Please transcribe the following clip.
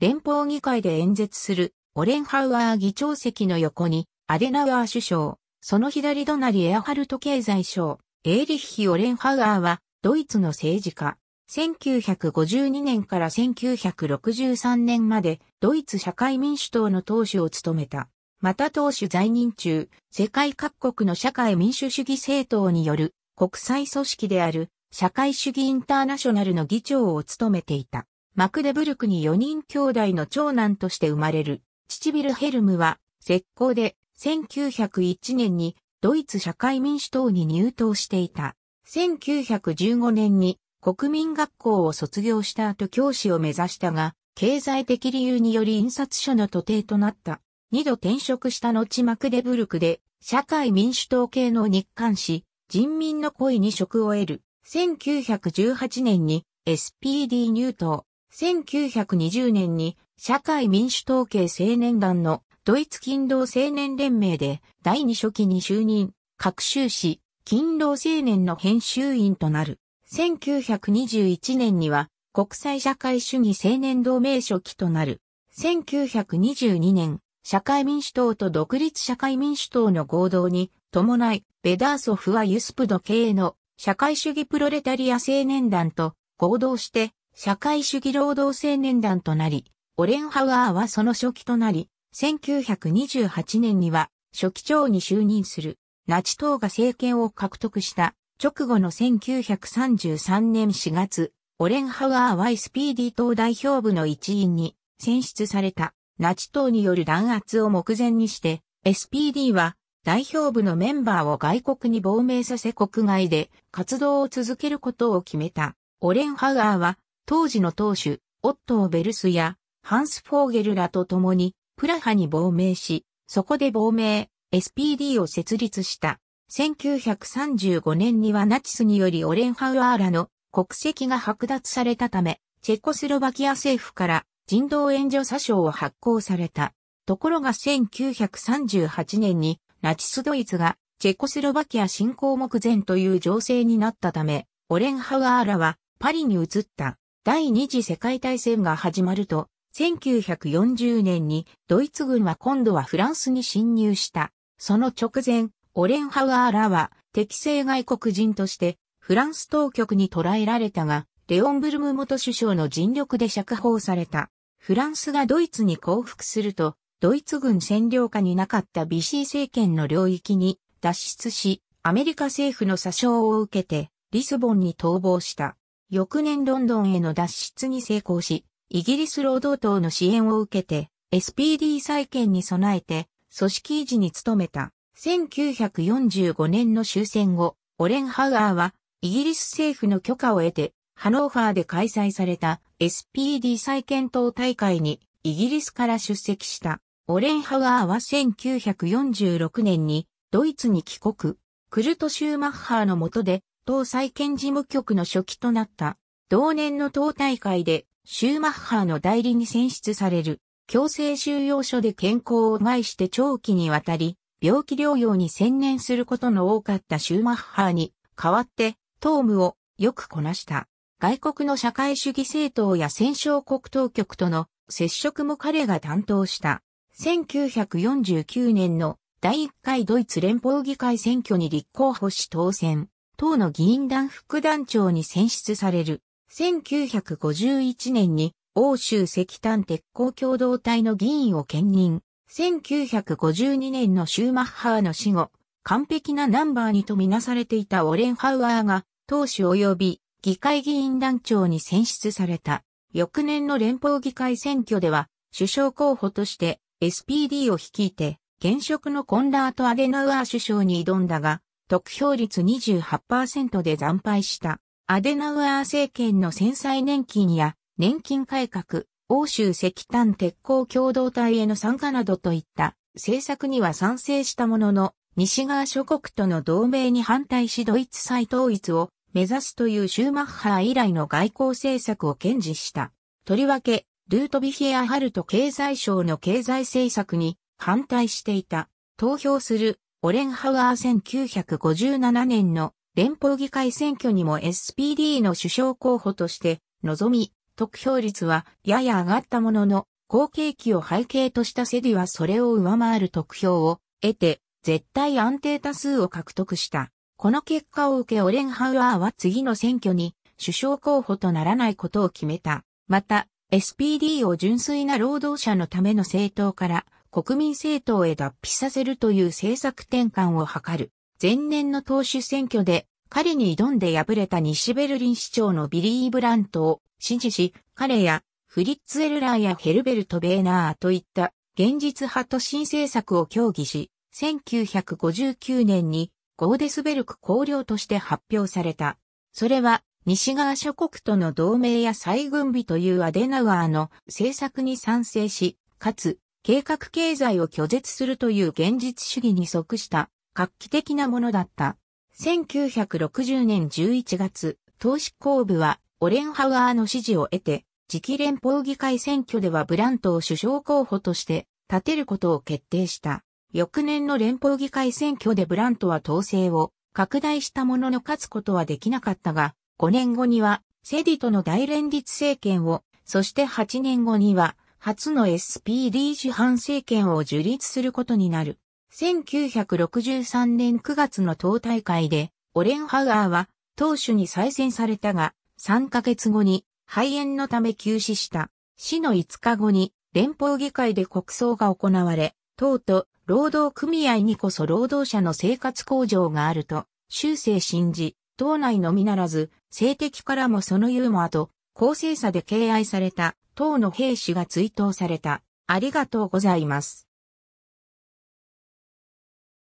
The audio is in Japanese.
連邦議会で演説するオレンハウアー議長席の横にアデナウアー首相、その左隣エアハルト経済相、エーリッヒ・オレンハウアーはドイツの政治家。1952年から1963年までドイツ社会民主党の党首を務めた。また党首在任中、世界各国の社会民主主義政党による国際組織である社会主義インターナショナルの議長を務めていた。マクデブルクに4人兄弟の長男として生まれる、父ビルヘルムは、石膏で、1901年に、ドイツ社会民主党に入党していた。1915年に、国民学校を卒業した後教師を目指したが、経済的理由により印刷所の徒弟となった。二度転職した後マクデブルクで、社会民主党系の日刊誌、人民の恋に職を得る。1918年に SPD 入党。1920年に社会民主統計青年団のドイツ勤労青年連盟で第二初期に就任、各州市、勤労青年の編集員となる。1921年には国際社会主義青年同盟初期となる。1922年、社会民主党と独立社会民主党の合同に伴い、ベダーソフはユスプド系の社会主義プロレタリア青年団と合同して社会主義労働青年団となり、オレンハウアーはその初期となり、1928年には初期長に就任する、ナチ党が政権を獲得した直後の1933年4月、オレンハウアーは SPD 党代表部の一員に選出されたナチ党による弾圧を目前にして、SPD は代表部のメンバーを外国に亡命させ国外で活動を続けることを決めた。オレンハウアーは当時の当主、オットー・ベルスや、ハンス・フォーゲルらと共に、プラハに亡命し、そこで亡命、SPD を設立した。1935年にはナチスによりオレンハウアーラの国籍が剥奪されたため、チェコスロバキア政府から人道援助詐称を発行された。ところが1938年にナチスドイツがチェコスロバキア侵攻目前という情勢になったため、オレンハウアーラはパリに移った。第二次世界大戦が始まると、1940年にドイツ軍は今度はフランスに侵入した。その直前、オレンハウアーらは敵性外国人としてフランス当局に捕らえられたが、レオンブルム元首相の尽力で釈放された。フランスがドイツに降伏すると、ドイツ軍占領下になかったビシー政権の領域に脱出し、アメリカ政府の詐称を受けてリスボンに逃亡した。翌年ロンドンへの脱出に成功し、イギリス労働党の支援を受けて、SPD 再建に備えて、組織維持に努めた。1945年の終戦後、オレンハウアーは、イギリス政府の許可を得て、ハノーファーで開催された SPD 再建党大会にイギリスから出席した。オレンハウアーは1946年にドイツに帰国。クルト・シューマッハーの下で党再建事務局の初期となった。同年の党大会で、シューマッハーの代理に選出される、強制収容所で健康を害して長期にわたり、病気療養に専念することの多かったシューマッハーに、代わって、党務をよくこなした。外国の社会主義政党や戦勝国当局との接触も彼が担当した。1949年の第1回ドイツ連邦議会選挙に立候補し当選。党の議員団副団長に選出される。1951年に欧州石炭鉄鋼共同体の議員を兼任。1952年のシューマッハーの死後、完璧なナンバーにとみなされていたオレンハウアーが、党首及び議会議員団長に選出された。翌年の連邦議会選挙では、首相候補として SPD を率いて、現職のコンラート・アデナウアー首相に挑んだが、得票率28%で惨敗した、アデナウアー政権の戦災年金や年金改革、欧州石炭鉄鋼共同体への参加などといった政策には賛成したものの、西側諸国との同盟に反対しドイツ再統一を目指すというシューマッハ以来の外交政策を堅持した。とりわけ、ルートビヒエアハルト経済省の経済政策に反対していた。投票するオレンハウアー1957年の連邦議会選挙にも SPD の首相候補として臨み、得票率はやや上がったものの、好景気を背景としたセディはそれを上回る得票を得て、絶対安定多数を獲得した。この結果を受けオレンハウアーは次の選挙に首相候補とならないことを決めた。また、SPD を純粋な労働者のための政党から国民政党へ脱皮させるという政策転換を図る。前年の党首選挙で彼に挑んで敗れた西ベルリン市長のビリー・ブラントを支持し、彼やフリッツ・エルラーやヘルベルト・ベーナーといった現実派と新政策を協議し、1959年にゴーデスベルク公領として発表された。それは西側諸国との同盟や再軍備というアデナウアーの政策に賛成し、かつ計画経済を拒絶するという現実主義に即した画期的なものだった。1960年11月、党執行部はオレンハウアーの支持を得て、次期連邦議会選挙ではブラントを首相候補として立てることを決定した。翌年の連邦議会選挙でブラントは統制を拡大したものの勝つことはできなかったが、5年後にはセディとの大連立政権を、そして8年後には初の SPD 市販政権を樹立することになる。1963年9月の党大会で、オレンハアーは党首に再選されたが、3ヶ月後に肺炎のため急死した。死の5日後に連邦議会で国葬が行われ、党と労働組合にこそ労働者の生活向上があると、修正信じ、党内のみならず、性的からもそのユーモアと、公正さで敬愛された党の兵士が追悼された。ありがとうございます。